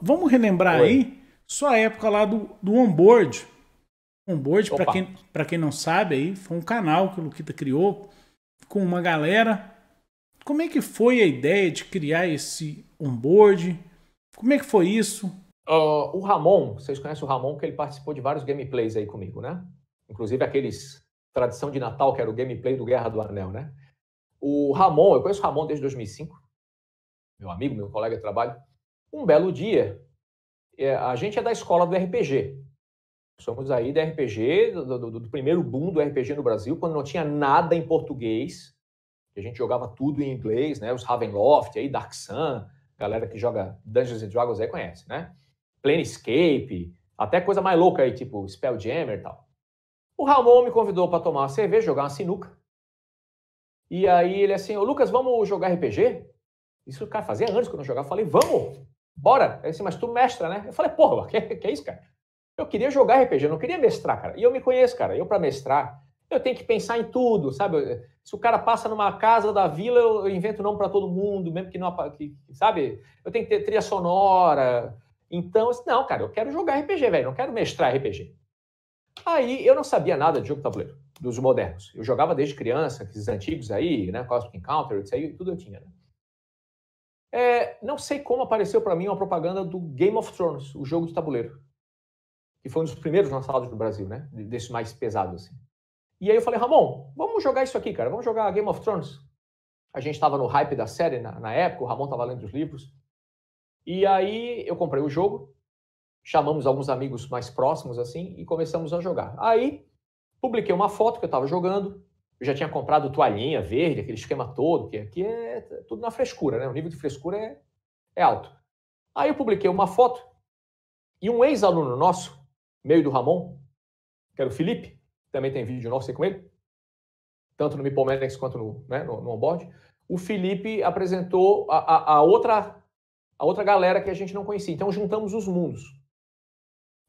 vamos relembrar Oi. aí sua época lá do, do onboard. Onboard, para quem, pra quem não sabe aí, foi um canal que o Luquita criou com uma galera. Como é que foi a ideia de criar esse onboard? Como é que foi isso? Uh, o Ramon, vocês conhecem o Ramon, que ele participou de vários gameplays aí comigo, né? Inclusive aqueles Tradição de Natal, que era o gameplay do Guerra do Anel, né? O Ramon, eu conheço o Ramon desde 2005, meu amigo, meu colega de trabalho. Um belo dia, é, a gente é da escola do RPG. Somos aí da RPG, do, do, do primeiro boom do RPG no Brasil, quando não tinha nada em português. A gente jogava tudo em inglês, né? Os Ravenloft, aí, Dark Sun, galera que joga Dungeons and Dragons aí conhece, né? Planescape, até coisa mais louca aí, tipo Spelljammer e tal. O Ramon me convidou para tomar uma cerveja, jogar uma sinuca. E aí ele assim, ô Lucas, vamos jogar RPG? Isso, cara, fazia anos que eu não jogava. Eu falei, vamos! bora. Ele disse, mas tu mestra, né? Eu falei, porra, que, que é isso, cara? Eu queria jogar RPG, eu não queria mestrar, cara. E eu me conheço, cara. Eu, para mestrar, eu tenho que pensar em tudo, sabe? Se o cara passa numa casa da vila, eu invento nome para todo mundo, mesmo que não. Que, sabe? Eu tenho que ter trilha sonora. Então, disse, não, cara, eu quero jogar RPG, velho. Não quero mestrar RPG. Aí eu não sabia nada de jogo tabuleiro, dos modernos. Eu jogava desde criança, esses antigos aí, né? Cosmic Encounter, isso aí, tudo eu tinha, né? É, não sei como apareceu para mim uma propaganda do Game of Thrones, o jogo de tabuleiro. Que foi um dos primeiros lançados no Brasil, né? Desse mais pesado, assim. E aí eu falei, Ramon, vamos jogar isso aqui, cara. Vamos jogar Game of Thrones. A gente estava no hype da série na, na época, o Ramon estava lendo os livros. E aí eu comprei o jogo, chamamos alguns amigos mais próximos, assim, e começamos a jogar. Aí publiquei uma foto que eu estava jogando, eu já tinha comprado toalhinha verde, aquele esquema todo, que aqui é, é, é tudo na frescura, né? O nível de frescura é, é alto. Aí eu publiquei uma foto e um ex-aluno nosso, meio do Ramon, que era o Felipe, também tem vídeo nosso aí com ele, tanto no Meeple quanto no, né, no, no onboard, o Felipe apresentou a, a, a, outra, a outra galera que a gente não conhecia. Então juntamos os mundos.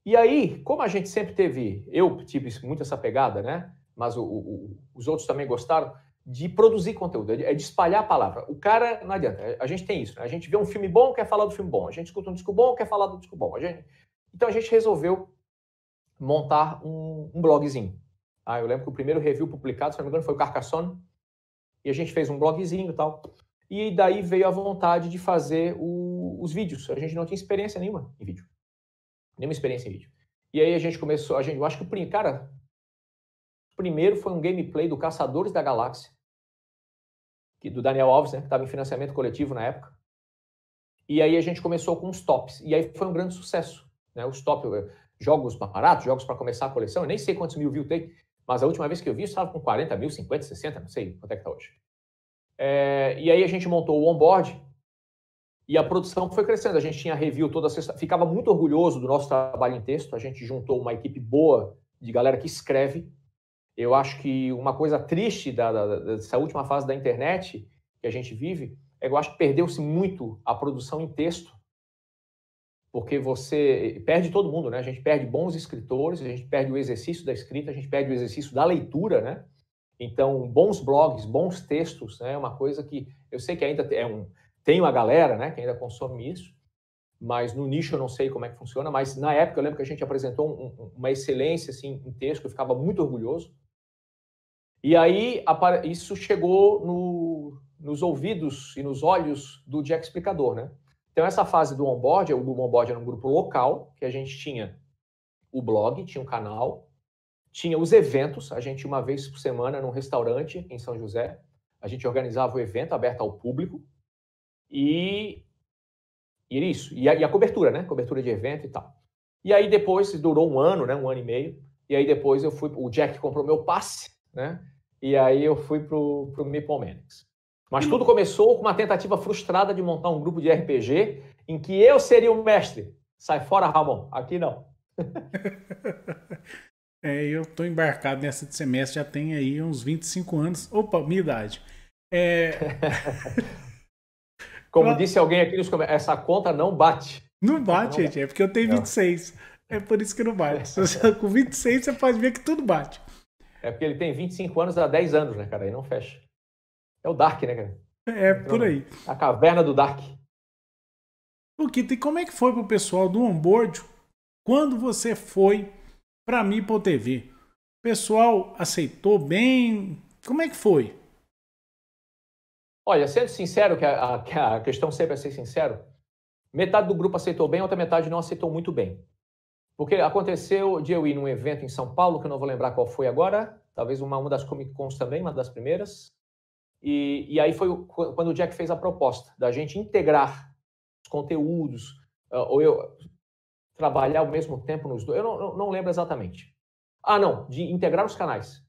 E aí, como a gente sempre teve, eu tive muito essa pegada, né? mas o, o, os outros também gostaram, de produzir conteúdo, é de espalhar a palavra. O cara, não adianta, a gente tem isso. Né? A gente vê um filme bom, quer falar do filme bom. A gente escuta um disco bom, quer falar do disco bom. A gente... Então a gente resolveu montar um, um blogzinho. Ah, eu lembro que o primeiro review publicado, se não me engano, foi o Carcassonne. E a gente fez um blogzinho e tal. E daí veio a vontade de fazer o, os vídeos. A gente não tinha experiência nenhuma em vídeo. Nenhuma experiência em vídeo. E aí a gente começou, a gente, eu acho que o cara, primeiro foi um gameplay do Caçadores da Galáxia, que do Daniel Alves, né, que estava em financiamento coletivo na época. E aí a gente começou com os tops. E aí foi um grande sucesso. Né? Os tops, eh, jogos baratos, jogos para começar a coleção. Eu nem sei quantos mil views tem, mas a última vez que eu vi estava com 40 mil, 50, 60, não sei quanto é que está hoje. É, e aí a gente montou o onboard e a produção foi crescendo. A gente tinha review toda sexta. Ficava muito orgulhoso do nosso trabalho em texto. A gente juntou uma equipe boa de galera que escreve eu acho que uma coisa triste da, da, dessa última fase da internet que a gente vive é que eu acho que perdeu-se muito a produção em texto, porque você perde todo mundo, né? A gente perde bons escritores, a gente perde o exercício da escrita, a gente perde o exercício da leitura, né? Então, bons blogs, bons textos, né? É uma coisa que eu sei que ainda é um, tem uma galera, né? Que ainda consome isso, mas no nicho eu não sei como é que funciona, mas na época eu lembro que a gente apresentou um, uma excelência assim, em texto, eu ficava muito orgulhoso. E aí isso chegou no, nos ouvidos e nos olhos do Jack Explicador, né? Então essa fase do onboard, o Google Onboard era um grupo local, que a gente tinha o blog, tinha o um canal, tinha os eventos, a gente uma vez por semana num restaurante em São José, a gente organizava o evento aberto ao público e, e isso, e a, e a cobertura, né? Cobertura de evento e tal. E aí depois durou um ano, né? Um ano e meio. E aí depois eu fui, o Jack comprou meu passe né? E aí eu fui pro, pro Meeple Mas tudo começou com uma tentativa frustrada de montar um grupo de RPG em que eu seria o mestre. Sai fora, Ramon. Aqui não. é, eu tô embarcado nessa de semestre já tem aí uns 25 anos. Opa, minha idade. É... Como disse alguém aqui nos comentários, essa conta não bate. Não bate, não gente. Bate. É porque eu tenho 26. Não. É por isso que não bate. Tá com 26 você pode ver que tudo bate. É porque ele tem 25 anos há 10 anos, né, cara? E não fecha. É o Dark, né, cara? É, por aí. A caverna do Dark. O Luquita, e como é que foi pro pessoal do onboard quando você foi pra Mipo TV? O pessoal aceitou bem? Como é que foi? Olha, sendo sincero, que a, a questão sempre é ser sincero, metade do grupo aceitou bem, a outra metade não aceitou muito bem. Porque aconteceu de eu ir num evento em São Paulo, que eu não vou lembrar qual foi agora, talvez uma, uma das Comic Cons também, uma das primeiras. E, e aí foi quando o Jack fez a proposta da gente integrar os conteúdos, ah, ou eu trabalhar ao mesmo tempo nos dois. Eu não, não lembro exatamente. Ah, não, de integrar os canais.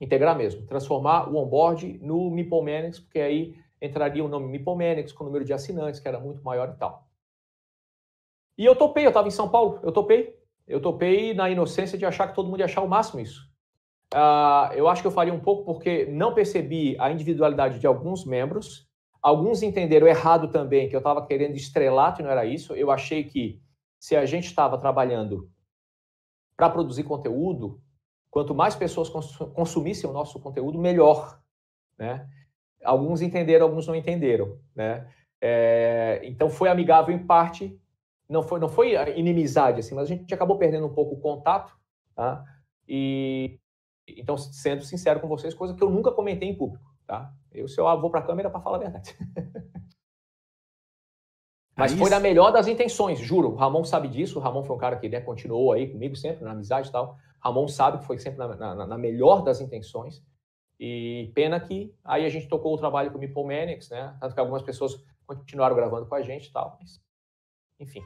Integrar mesmo, transformar o onboard no MeepleManix, porque aí entraria o nome MeepleManix com o número de assinantes, que era muito maior e tal. E eu topei, eu estava em São Paulo, eu topei eu topei na inocência de achar que todo mundo ia achar o máximo isso. Uh, eu acho que eu faria um pouco porque não percebi a individualidade de alguns membros. Alguns entenderam errado também que eu estava querendo estrelato e não era isso. Eu achei que se a gente estava trabalhando para produzir conteúdo, quanto mais pessoas consumissem o nosso conteúdo, melhor. Né? Alguns entenderam, alguns não entenderam. Né? É, então foi amigável em parte, não foi, não foi inimizade, assim, mas a gente acabou perdendo um pouco o contato, tá? E, então, sendo sincero com vocês, coisa que eu nunca comentei em público, tá? Eu, se eu vou para a câmera para falar a verdade. Mas foi na melhor das intenções, juro. O Ramon sabe disso. O Ramon foi um cara que né, continuou aí comigo sempre, na amizade e tal. Ramon sabe que foi sempre na, na, na melhor das intenções. E pena que aí a gente tocou o trabalho com o Meeple né? Tanto que algumas pessoas continuaram gravando com a gente e tal. Mas, enfim.